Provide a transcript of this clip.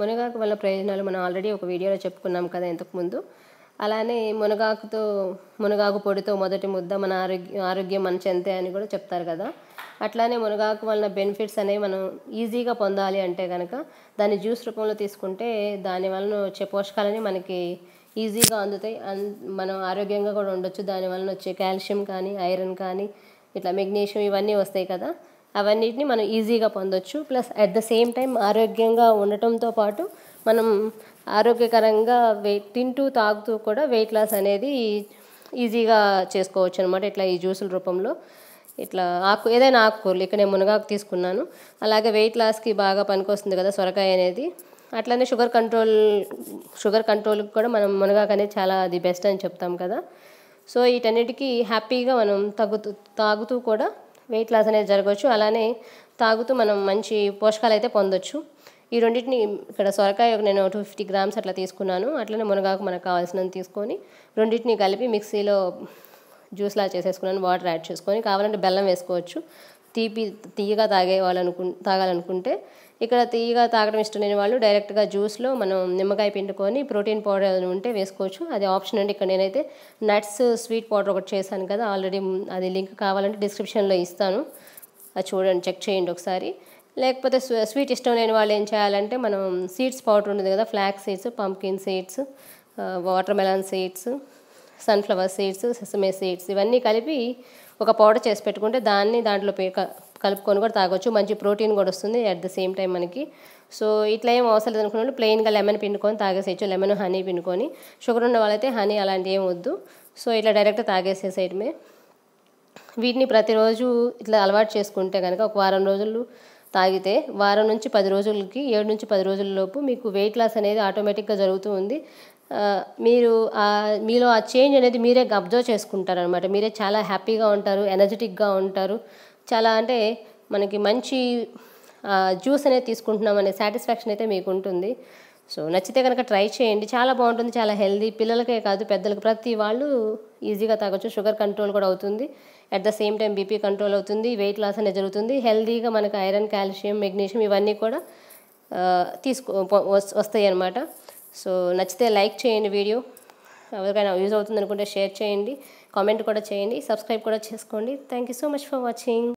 మునగాకు వల్ల ప్రయోజనాలు మనం ఆల్రెడీ ఒక వీడియోలో చెప్పుకున్నాం కదా ఇంతకుముందు అలానే మునగాకుతో మునగాకు పొడితో మొదటి ముద్ద మన ఆరోగ్య ఆరోగ్యం మన అంతే అని కూడా చెప్తారు కదా అట్లానే మునగాకు వలన బెనిఫిట్స్ అనేవి మనం ఈజీగా పొందాలి అంటే కనుక దాన్ని జ్యూస్ రూపంలో తీసుకుంటే దాని వలన వచ్చే పోషకాలని మనకి ఈజీగా అందుతాయి మనం ఆరోగ్యంగా కూడా ఉండొచ్చు దాని వలన వచ్చే కాల్షియం కానీ ఐరన్ కానీ ఇట్లా మెగ్నీషియం ఇవన్నీ వస్తాయి కదా అవన్నిటిని మనం ఈజీగా పొందొచ్చు plus at the same time ఆరోగ్యంగా ఉండటంతో పాటు మనం ఆరోగ్యకరంగా వెయిట్ తింటూ తాగుతూ కూడా వెయిట్ లాస్ అనేది ఈజీగా చేసుకోవచ్చు అనమాట ఇట్లా ఈ జ్యూసుల రూపంలో ఇట్లా ఆకు ఏదైనా ఆకుకూరలు ఇక్కడ నేను మునగాకు తీసుకున్నాను అలాగే వెయిట్ లాస్కి బాగా పనికొస్తుంది కదా సొరకాయ అనేది అట్లనే షుగర్ కంట్రోల్ షుగర్ కంట్రోల్కి కూడా మనం మునగాకు అనేది చాలా అది బెస్ట్ అని చెప్తాం కదా సో వీటన్నిటికీ హ్యాపీగా మనం తగ్గుతూ తాగుతూ కూడా వెయిట్ లాస్ అనేది జరగవచ్చు అలానే తాగుతూ మనం మంచి పోషకాలు అయితే పొందొచ్చు ఈ రెండింటిని ఇక్కడ సొరకాయ ఒక నేను టూ ఫిఫ్టీ గ్రామ్స్ అట్లా తీసుకున్నాను అట్లనే మునగాకు మనకు కావాల్సినంత తీసుకొని రెండింటిని కలిపి మిక్సీలో జ్యూస్లా చేసేసుకున్నాను వాటర్ యాడ్ చేసుకొని కావాలంటే బెల్లం వేసుకోవచ్చు తీపి తీయగా తాగే వాళ్ళనుకు తాగాలనుకుంటే ఇక్కడ తీయగా తాగడం ఇష్టం లేని వాళ్ళు డైరెక్ట్గా జ్యూస్లో మనం నిమ్మకాయ పిండుకొని ప్రోటీన్ పౌడర్ ఉంటే వేసుకోవచ్చు అది ఆప్షన్ అండి ఇక్కడ నేనైతే నట్స్ స్వీట్ పౌడర్ ఒకటి చేశాను కదా ఆల్రెడీ అది లింక్ కావాలంటే డిస్క్రిప్షన్లో ఇస్తాను అది చూడండి చెక్ చేయండి ఒకసారి లేకపోతే స్వీట్ ఇష్టం లేని వాళ్ళు ఏం చేయాలంటే మనం సీడ్స్ పౌడర్ ఉంటుంది కదా flax seeds pumpkin seeds watermelon seeds sunflower seeds sesame seeds ఇవన్నీ కలిపి ఒక పౌడర్ చేసి పెట్టుకుంటే దాన్ని దాంట్లో కలుపుకొని కూడా తాగొచ్చు మంచి ప్రోటీన్ కూడా వస్తుంది అట్ ద సేమ్ టైం మనకి సో ఇట్లా ఏం అవసరం లేదు అనుకున్న ప్లెయిన్గా లెమన్ పిండుకొని తాగేసేయచ్చు లెమన్ హనీ పిండుకొని షుగర్ ఉన్న వాళ్ళైతే హనీ అలాంటివి ఏం వద్దు సో ఇట్లా డైరెక్ట్ తాగేసేసేయటమే వీటిని ప్రతిరోజు ఇట్లా అలవాటు చేసుకుంటే కనుక ఒక వారం రోజులు తాగితే వారం నుంచి పది రోజులకి ఏడు నుంచి పది రోజుల లోపు మీకు వెయిట్ లాస్ అనేది ఆటోమేటిక్గా జరుగుతూ ఉంది మీరు మీలో ఆ చేంజ్ అనేది మీరే అబ్జర్వ్ చేసుకుంటారు అనమాట మీరే చాలా హ్యాపీగా ఉంటారు ఎనర్జెటిక్గా ఉంటారు చాలా అంటే మనకి మంచి జ్యూస్ అనేది తీసుకుంటున్నాం అనే సాటిస్ఫాక్షన్ అయితే మీకు ఉంటుంది సో నచ్చితే కనుక ట్రై చేయండి చాలా బాగుంటుంది చాలా హెల్దీ పిల్లలకే కాదు పెద్దలకు ప్రతి వాళ్ళు ఈజీగా తాగొచ్చు షుగర్ కంట్రోల్ కూడా అవుతుంది at the same time BP control అవుతుంది వెయిట్ లాస్ అనేది జరుగుతుంది హెల్దీగా మనకు ఐరన్ కాల్షియం మెగ్నీషియం ఇవన్నీ కూడా తీసుకో వస్తాయి అన్నమాట సో నచ్చితే లైక్ చేయండి వీడియో ఎవరికైనా యూజ్ అవుతుంది అనుకుంటే షేర్ చేయండి కామెంట్ కూడా చేయండి సబ్స్క్రైబ్ కూడా చేసుకోండి thank you so much for watching